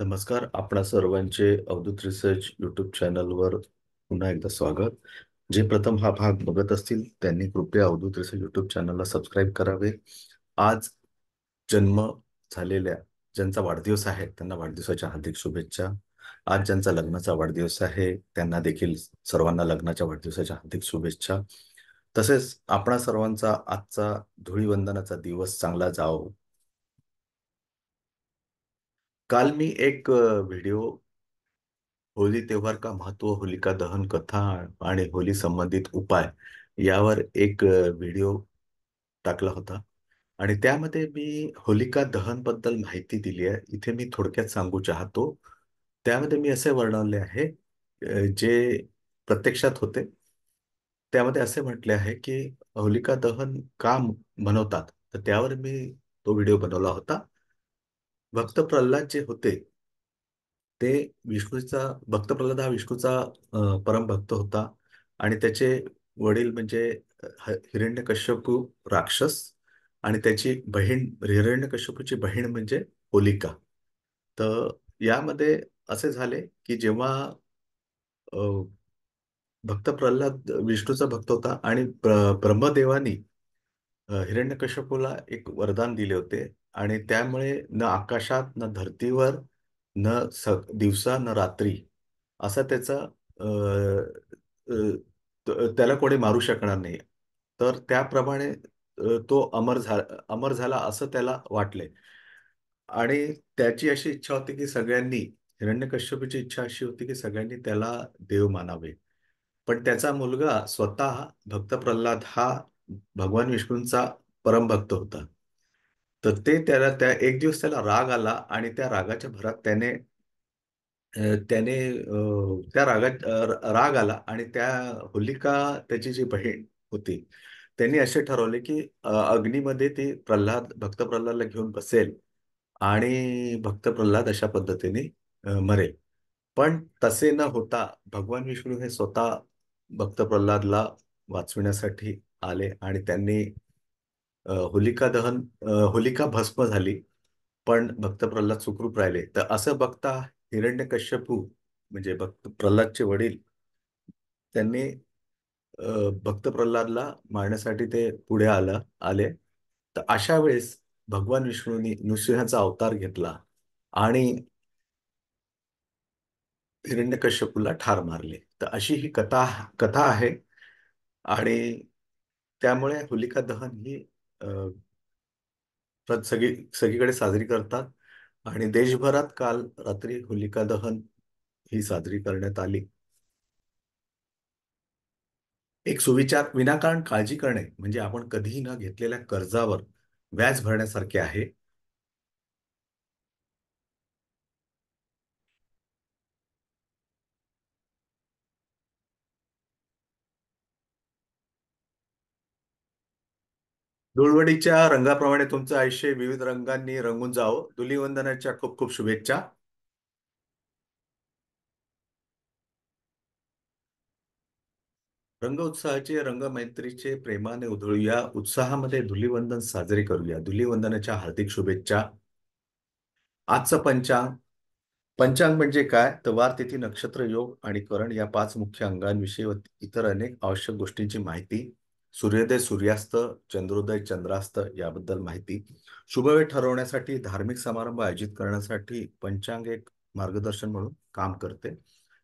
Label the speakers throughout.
Speaker 1: नमस्कार आपणा सर्वांचे अवधूत रिसर्च युट्यूब चॅनलवर पुन्हा एकदा स्वागत जे प्रथम हा भाग बघत असतील त्यांनी कृपया अवधूत रिसर्च युट्यूब चॅनलला सबस्क्राईब करावे आज जन्म झालेल्या ज्यांचा वाढदिवस आहे त्यांना वाढदिवसाच्या हार्दिक शुभेच्छा आज ज्यांचा लग्नाचा वाढदिवस आहे त्यांना देखील सर्वांना लग्नाच्या वाढदिवसाच्या हार्दिक शुभेच्छा तसेच आपणा सर्वांचा आजचा धुळीवंदनाचा दिवस चांगला जावो काल मी एक व्हिडिओ होली त्योहार का महत्व होलिका दहन कथा आणि होली संबंधित उपाय यावर एक व्हिडिओ टाकला होता आणि त्यामध्ये मी होलिका दहन बद्दल माहिती दिली आहे इथे मी थोडक्यात सांगू चाहतो त्यामध्ये मी असे वर्णवले आहे जे प्रत्यक्षात होते त्यामध्ये असे म्हटले आहे की होलिका दहन का बनवतात तर त्यावर मी तो व्हिडिओ बनवला होता भक्त प्रल्हाद जे होते ते विष्णूचा भक्त प्रल्हाद हा विष्णूचा परम भक्त होता आणि त्याचे वडील म्हणजे हिरण्यकश्यपू राक्षस आणि त्याची बहीण हिरण्यकश्यपूची बहीण म्हणजे होलिका तर यामध्ये असे झाले की जेव्हा भक्त प्रल्हाद विष्णूचा भक्त होता आणि ब्रह्मदेवानी हिरण्यकश्यपूला एक वरदान दिले होते आणि त्यामुळे न आकाशात न धर्तीवर न स दिवसा न रात्री असा त्याचा त्याला कोणी मारू शकणार नाही तर त्याप्रमाणे तो अमर झाला अमर झाला असं त्याला वाटले आणि त्याची अशी इच्छा होती की सगळ्यांनी हिरण्यकश्यपची इच्छा अशी होती की सगळ्यांनी त्याला देव मानावे पण त्याचा मुलगा स्वतः भक्त प्रल्हाद हा भगवान विष्णूंचा परमभक्त होता तर ते त्याला त्या एक दिवस त्याला राग आला आणि त्या रागाच्या भरात त्याने त्याने त्या रागात राग आला आणि त्या होलिका त्याची जी बहीण होती त्यांनी असे ठरवले की अग्नीमध्ये ते प्रल्हाद भक्त प्रल्हादला घेऊन बसेल आणि भक्त प्रल्हाद अशा पद्धतीने मरेल पण तसे न होता भगवान विष्णू हे स्वतः भक्त प्रल्हादला वाचविण्यासाठी आले आणि त्यांनी होलिका दहन होलिका भस्म झाली पण भक्त प्रल्हाद सुखरूप राहिले तर असं बघता हिरण्यकश्यपू म्हणजे भक्त प्रल्हादचे वडील त्यांनी भक्त प्रल्हादला मारण्यासाठी ते पुढे आलं आले तर अशा वेळेस भगवान विष्णूंनी नृसिंहाचा अवतार घेतला आणि कश्यपूला ठार मारले तर अशी ही कथा कथा आहे आणि त्यामुळे होलिका दहन ही सगळी सगळीकडे साजरी करतात आणि देशभरात काल रात्री होलिका दहन ही साजरी करण्यात आली एक सुविचार विनाकारण काळजी करणे म्हणजे आपण कधीही न घेतलेल्या कर्जावर व्याज भरण्यासारखे आहे धुळवडीच्या रंगाप्रमाणे तुमचं आयुष्य विविध रंगांनी रंगून जावं धुलीवंदनाच्या खूप खूप शुभेच्छा रंग उत्साहाचे रंग मैत्रीचे प्रेमाने उधळूया उत्साहामध्ये धुलीवंदन साजरे करूया धुलीवंदनाच्या हार्दिक शुभेच्छा आजचं पंचांग पंचांग म्हणजे काय तर वार तिथी नक्षत्र योग आणि करण या पाच मुख्य अंगांविषयी व इतर अनेक आवश्यक गोष्टींची माहिती सूर्योदय सूर्यास्त चंद्रोदय चंद्रास्त याबद्दल माहिती शुभवेळ ठरवण्यासाठी धार्मिक समारंभ आयोजित करण्यासाठी पंचांग एक मार्गदर्शन म्हणून काम करते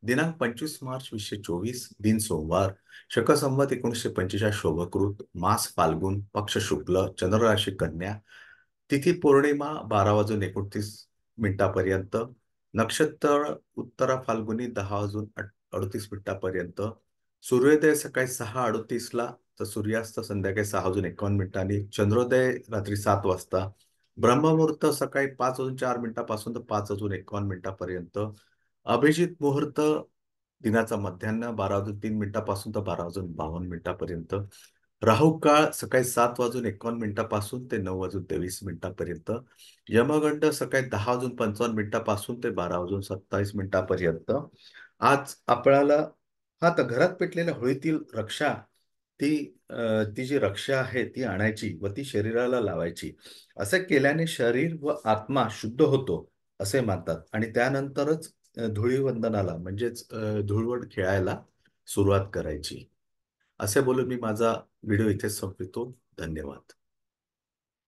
Speaker 1: दिनांक पंचवीस मार्च वीसशे चोवीस दिन सोमवार शकसंवत एकोणीसशे पंचेचाळीस शोभकृत मास फाल्गुन पक्ष शुक्ल चंद्रराशी कन्या तिथी पौर्णिमा बारा वाजून एकोणतीस मिनिटापर्यंत नक्षत्र उत्तरा फाल्गुनी दहा वाजून अडतीस मिनिटापर्यंत सूर्योदय सकाळी सहा अडतीसला तर सूर्यास्त संध्याकाळी सहा वाजून एकावन्न मिनिटांनी चंद्रोदय रात्री सात वाजता ब्रह्ममुहूर्त सकाळी पाच वाजून चार मिनिटापासून तर पाच वाजून एकावन्न मिनिटापर्यंत अभिजित मुहूर्त दिनाचा मध्यान्ह बारा वाजून तीन मिनिटापासून तर बारा वाजून बावन्न मिनिटापर्यंत राहू काळ सकाळी सात वाजून एकावन्न मिनिटापासून ते नऊ वाजून तेवीस मिनिटापर्यंत यमगंड सकाळी दहा वाजून पंचावन्न मिनिटापासून ते बारा वाजून सत्तावीस मिनिटापर्यंत आज आपल्याला हा तर घरात पेटलेल्या होळीतील रक्षा ती ती जी रक्षा आहे ती आणायची व ती शरीराला लावायची असे केल्याने शरीर व आत्मा शुद्ध होतो असे मानतात आणि त्यानंतरच धुळीवंदनाला म्हणजेच धुळवड खेळायला सुरुवात करायची असे बोलून मी माझा व्हिडिओ इथे संपवितो धन्यवाद